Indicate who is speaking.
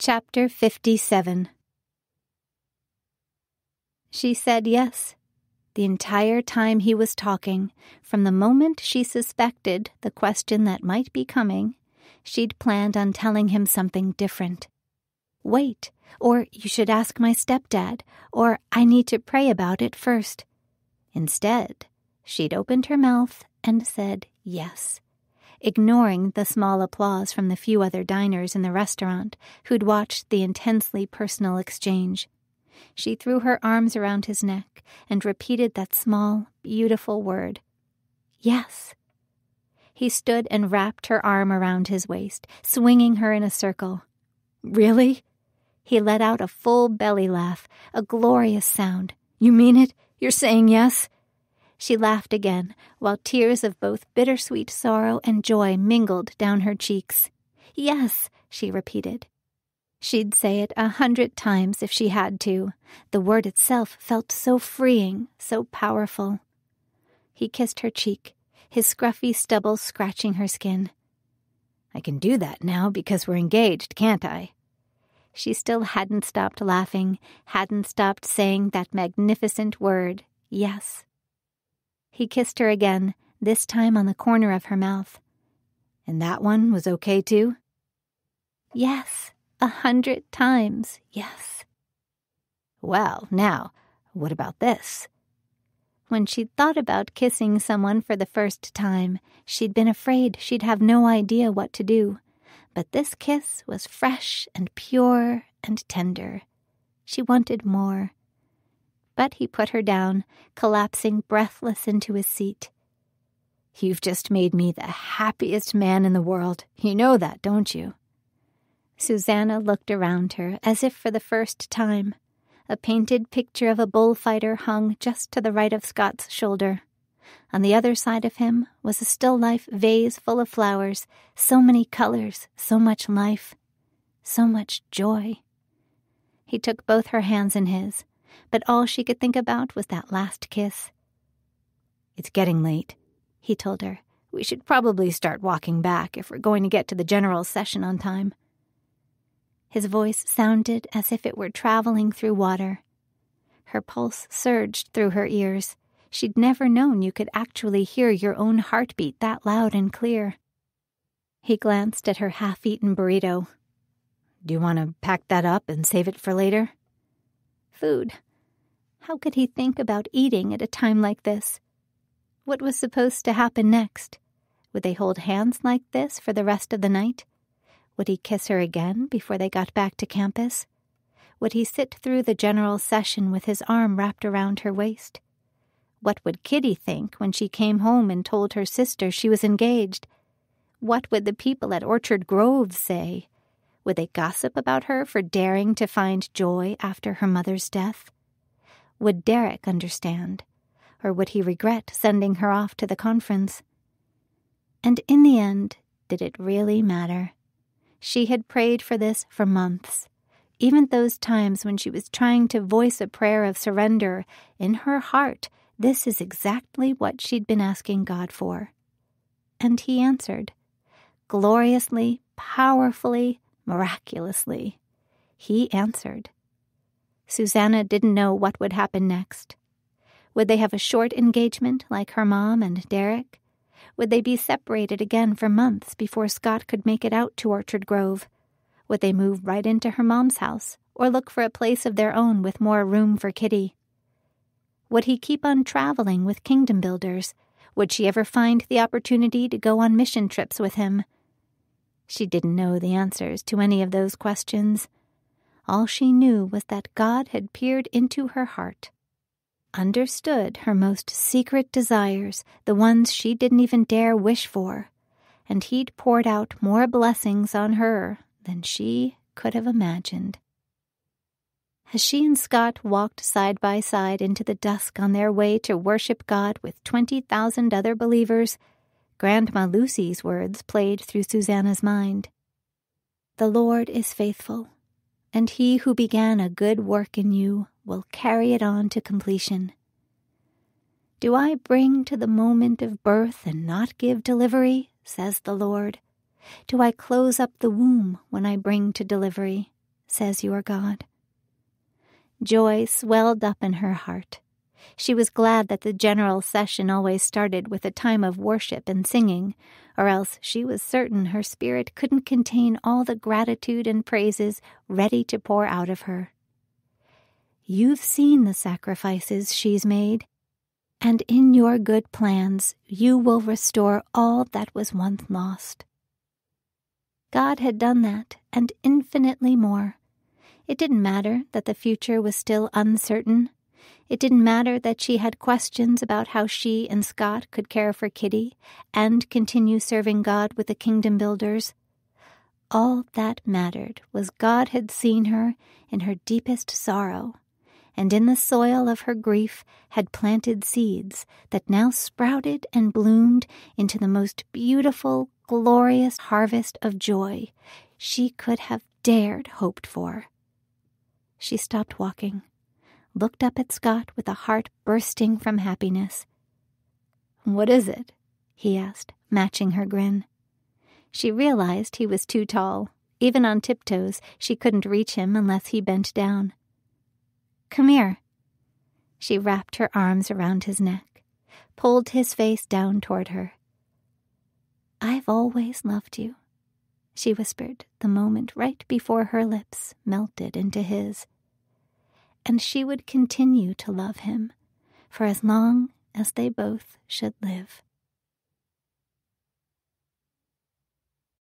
Speaker 1: Chapter 57 She said yes. The entire time he was talking, from the moment she suspected the question that might be coming, she'd planned on telling him something different. Wait, or you should ask my stepdad, or I need to pray about it first. Instead, she'd opened her mouth and said yes ignoring the small applause from the few other diners in the restaurant who'd watched the intensely personal exchange. She threw her arms around his neck and repeated that small, beautiful word Yes. He stood and wrapped her arm around his waist, swinging her in a circle. Really? He let out a full belly laugh, a glorious sound. You mean it? You're saying yes? She laughed again, while tears of both bittersweet sorrow and joy mingled down her cheeks. Yes, she repeated. She'd say it a hundred times if she had to. The word itself felt so freeing, so powerful. He kissed her cheek, his scruffy stubble scratching her skin. I can do that now because we're engaged, can't I? She still hadn't stopped laughing, hadn't stopped saying that magnificent word, yes. He kissed her again, this time on the corner of her mouth. And that one was okay too? Yes, a hundred times, yes. Well, now, what about this? When she'd thought about kissing someone for the first time, she'd been afraid she'd have no idea what to do. But this kiss was fresh and pure and tender. She wanted more but he put her down, collapsing breathless into his seat. You've just made me the happiest man in the world. You know that, don't you? Susanna looked around her as if for the first time. A painted picture of a bullfighter hung just to the right of Scott's shoulder. On the other side of him was a still life vase full of flowers, so many colors, so much life, so much joy. He took both her hands in his but all she could think about was that last kiss. It's getting late, he told her. We should probably start walking back if we're going to get to the general session on time. His voice sounded as if it were traveling through water. Her pulse surged through her ears. She'd never known you could actually hear your own heartbeat that loud and clear. He glanced at her half eaten burrito. Do you want to pack that up and save it for later? Food, how could he think about eating at a time like this? What was supposed to happen next? Would they hold hands like this for the rest of the night? Would he kiss her again before they got back to campus? Would he sit through the general session with his arm wrapped around her waist? What would Kitty think when she came home and told her sister she was engaged? What would the people at Orchard Grove say? Would they gossip about her for daring to find joy after her mother's death? Would Derek understand? Or would he regret sending her off to the conference? And in the end, did it really matter? She had prayed for this for months. Even those times when she was trying to voice a prayer of surrender, in her heart, this is exactly what she'd been asking God for. And he answered gloriously, powerfully, miraculously. He answered. Susanna didn't know what would happen next. Would they have a short engagement like her mom and Derek? Would they be separated again for months before Scott could make it out to Orchard Grove? Would they move right into her mom's house or look for a place of their own with more room for Kitty? Would he keep on traveling with kingdom builders? Would she ever find the opportunity to go on mission trips with him? She didn't know the answers to any of those questions. All she knew was that God had peered into her heart, understood her most secret desires, the ones she didn't even dare wish for, and He'd poured out more blessings on her than she could have imagined. As she and Scott walked side by side into the dusk on their way to worship God with 20,000 other believers, Grandma Lucy's words played through Susanna's mind The Lord is faithful and he who began a good work in you will carry it on to completion. Do I bring to the moment of birth and not give delivery? says the Lord. Do I close up the womb when I bring to delivery? says your God. Joy swelled up in her heart. She was glad that the general session always started with a time of worship and singing, or else she was certain her spirit couldn't contain all the gratitude and praises ready to pour out of her. You've seen the sacrifices she's made, and in your good plans you will restore all that was once lost. God had done that and infinitely more. It didn't matter that the future was still uncertain, it didn't matter that she had questions about how she and Scott could care for Kitty and continue serving God with the Kingdom Builders. All that mattered was God had seen her in her deepest sorrow, and in the soil of her grief had planted seeds that now sprouted and bloomed into the most beautiful, glorious harvest of joy she could have dared hoped for. She stopped walking looked up at Scott with a heart bursting from happiness. What is it? he asked, matching her grin. She realized he was too tall. Even on tiptoes, she couldn't reach him unless he bent down. Come here. She wrapped her arms around his neck, pulled his face down toward her. I've always loved you, she whispered the moment right before her lips melted into his and she would continue to love him for as long as they both should live.